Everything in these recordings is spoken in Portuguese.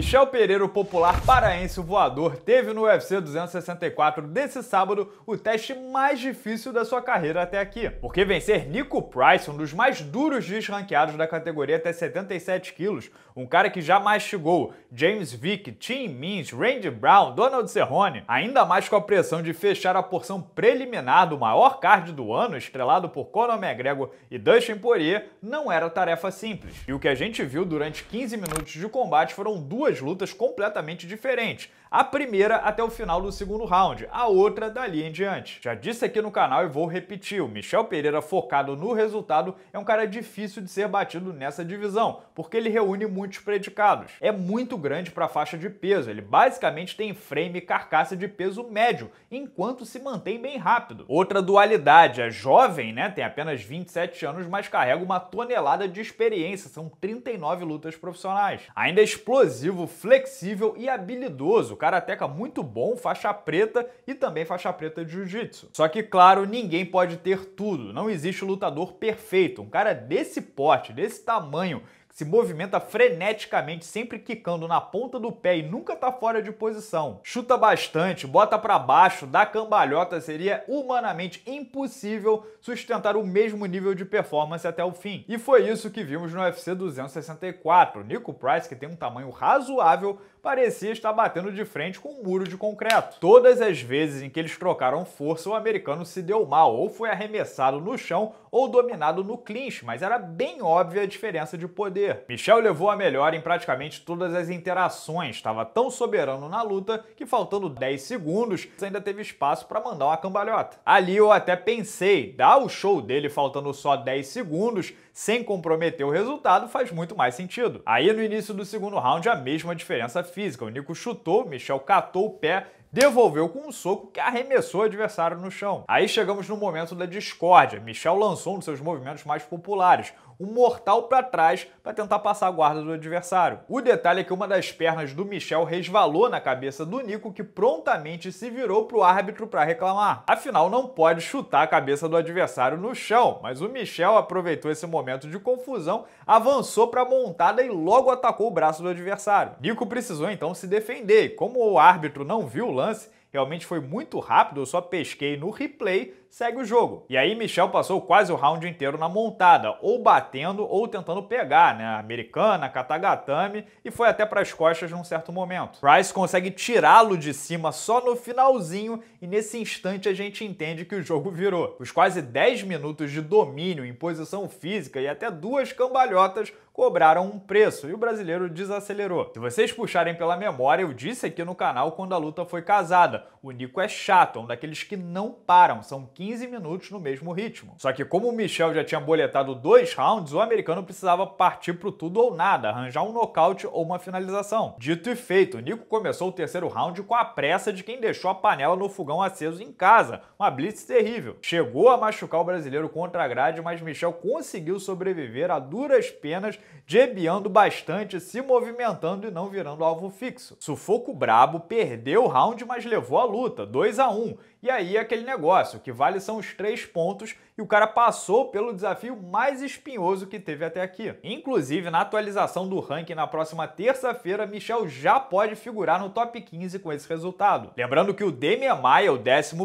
Michel Pereira, o popular paraense voador, teve no UFC 264 desse sábado o teste mais difícil da sua carreira até aqui. Porque vencer Nico Price, um dos mais duros desranqueados da categoria até 77 quilos, um cara que já mastigou James Vick, Tim Means, Randy Brown, Donald Cerrone, ainda mais com a pressão de fechar a porção preliminar do maior card do ano, estrelado por Conor McGregor e Dustin Poirier, não era tarefa simples. E o que a gente viu durante 15 minutos de combate foram duas duas lutas completamente diferentes. A primeira até o final do segundo round, a outra dali em diante. Já disse aqui no canal e vou repetir, o Michel Pereira focado no resultado é um cara difícil de ser batido nessa divisão, porque ele reúne muitos predicados. É muito grande para a faixa de peso, ele basicamente tem frame e carcaça de peso médio, enquanto se mantém bem rápido. Outra dualidade, é jovem, né? Tem apenas 27 anos, mas carrega uma tonelada de experiência, são 39 lutas profissionais. Ainda é explosivo flexível e habilidoso, karateca muito bom, faixa preta e também faixa preta de jiu-jitsu. Só que, claro, ninguém pode ter tudo, não existe lutador perfeito. Um cara desse porte, desse tamanho se movimenta freneticamente, sempre quicando na ponta do pé e nunca tá fora de posição. Chuta bastante, bota para baixo, dá cambalhota, seria humanamente impossível sustentar o mesmo nível de performance até o fim. E foi isso que vimos no UFC 264. Nico Price, que tem um tamanho razoável, parecia estar batendo de frente com um muro de concreto. Todas as vezes em que eles trocaram força, o americano se deu mal, ou foi arremessado no chão ou dominado no clinch, mas era bem óbvia a diferença de poder. Michel levou a melhor em praticamente todas as interações, estava tão soberano na luta que faltando 10 segundos ainda teve espaço para mandar uma cambalhota. Ali eu até pensei, dar o show dele faltando só 10 segundos, sem comprometer o resultado, faz muito mais sentido. Aí no início do segundo round a mesma diferença física. O Nico chutou, Michel catou o pé devolveu com um soco que arremessou o adversário no chão. Aí chegamos no momento da discórdia. Michel lançou um dos seus movimentos mais populares, um mortal para trás para tentar passar a guarda do adversário. O detalhe é que uma das pernas do Michel resvalou na cabeça do Nico, que prontamente se virou pro árbitro para reclamar. Afinal, não pode chutar a cabeça do adversário no chão, mas o Michel aproveitou esse momento de confusão, avançou para a montada e logo atacou o braço do adversário. Nico precisou então se defender, como o árbitro não viu o lance, realmente foi muito rápido, eu só pesquei no replay, segue o jogo. E aí Michel passou quase o round inteiro na montada, ou batendo ou tentando pegar, né? Americana, Katagatame, e foi até para as costas num certo momento. Price consegue tirá-lo de cima só no finalzinho, e nesse instante a gente entende que o jogo virou. Os quase 10 minutos de domínio em posição física e até duas cambalhotas cobraram um preço e o brasileiro desacelerou. Se vocês puxarem pela memória, eu disse aqui no canal quando a luta foi casada. O Nico é chato, é um daqueles que não param, são 15 minutos no mesmo ritmo. Só que como o Michel já tinha boletado dois rounds, o americano precisava partir pro tudo ou nada, arranjar um nocaute ou uma finalização. Dito e feito, o Nico começou o terceiro round com a pressa de quem deixou a panela no fogão aceso em casa, uma blitz terrível. Chegou a machucar o brasileiro contra a grade, mas Michel conseguiu sobreviver a duras penas jebiando bastante, se movimentando e não virando alvo fixo. Sufoco brabo, perdeu o round, mas levou a luta, 2 a 1 um. E aí aquele negócio, o que vale são os três pontos e o cara passou pelo desafio mais espinhoso que teve até aqui. Inclusive, na atualização do ranking na próxima terça-feira, Michel já pode figurar no top 15 com esse resultado. Lembrando que o Demian Maia, o 11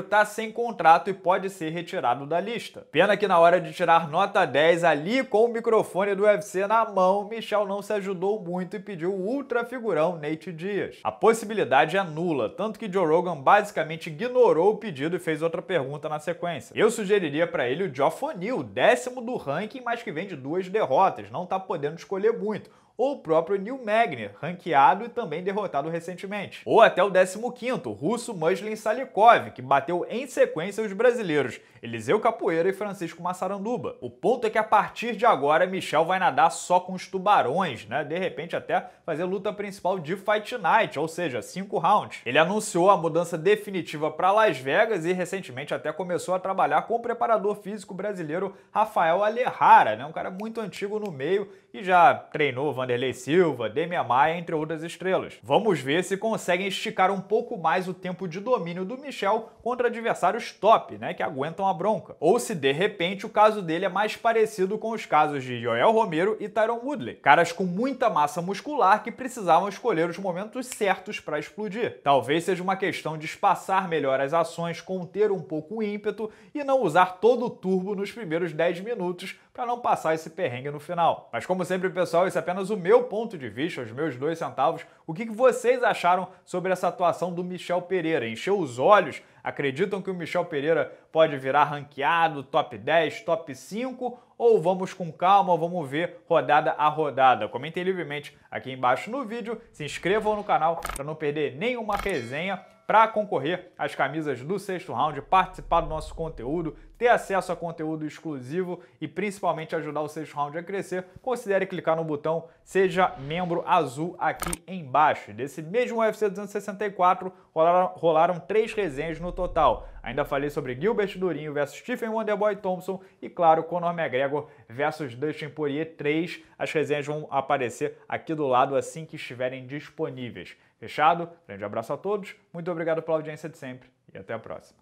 está sem contrato e pode ser retirado da lista. Pena que na hora de tirar nota 10 ali com o microfone do evento, UFC na mão, Michel não se ajudou muito e pediu o ultra figurão Nate Dias. A possibilidade é nula, tanto que Joe Rogan basicamente ignorou o pedido e fez outra pergunta na sequência. Eu sugeriria para ele o Geoff O'Neill, décimo do ranking, mas que vem de duas derrotas, não tá podendo escolher muito ou o próprio Neil Magny, ranqueado e também derrotado recentemente. Ou até o 15º, o russo Muslin Salikov, que bateu em sequência os brasileiros Eliseu Capoeira e Francisco Massaranduba. O ponto é que a partir de agora Michel vai nadar só com os tubarões, né? De repente até fazer luta principal de Fight Night, ou seja, cinco rounds. Ele anunciou a mudança definitiva para Las Vegas e recentemente até começou a trabalhar com o preparador físico brasileiro Rafael Alejara, né? Um cara muito antigo no meio e já treinou Vanderlei Silva, Demian Maia, entre outras estrelas. Vamos ver se conseguem esticar um pouco mais o tempo de domínio do Michel contra adversários top, né, que aguentam a bronca. Ou se de repente o caso dele é mais parecido com os casos de Joel Romero e Tyron Woodley, caras com muita massa muscular que precisavam escolher os momentos certos para explodir. Talvez seja uma questão de espaçar melhor as ações, conter um pouco o ímpeto e não usar todo o turbo nos primeiros 10 minutos para não passar esse perrengue no final. Mas como sempre, pessoal, esse é apenas o meu ponto de vista, os meus dois centavos. O que vocês acharam sobre essa atuação do Michel Pereira? Encheu os olhos? Acreditam que o Michel Pereira pode virar ranqueado, top 10, top 5? Ou vamos com calma, vamos ver rodada a rodada? Comentem livremente aqui embaixo no vídeo, se inscrevam no canal para não perder nenhuma resenha para concorrer às camisas do sexto round, participar do nosso conteúdo, ter acesso a conteúdo exclusivo e principalmente ajudar o sexto round a crescer, considere clicar no botão Seja Membro Azul aqui embaixo embaixo. Desse mesmo UFC 264, rolaram, rolaram três resenhas no total. Ainda falei sobre Gilbert Durinho versus Stephen Wonderboy Thompson e, claro, Conor McGregor versus Dustin Poirier 3. As resenhas vão aparecer aqui do lado assim que estiverem disponíveis. Fechado? Grande abraço a todos, muito obrigado pela audiência de sempre e até a próxima.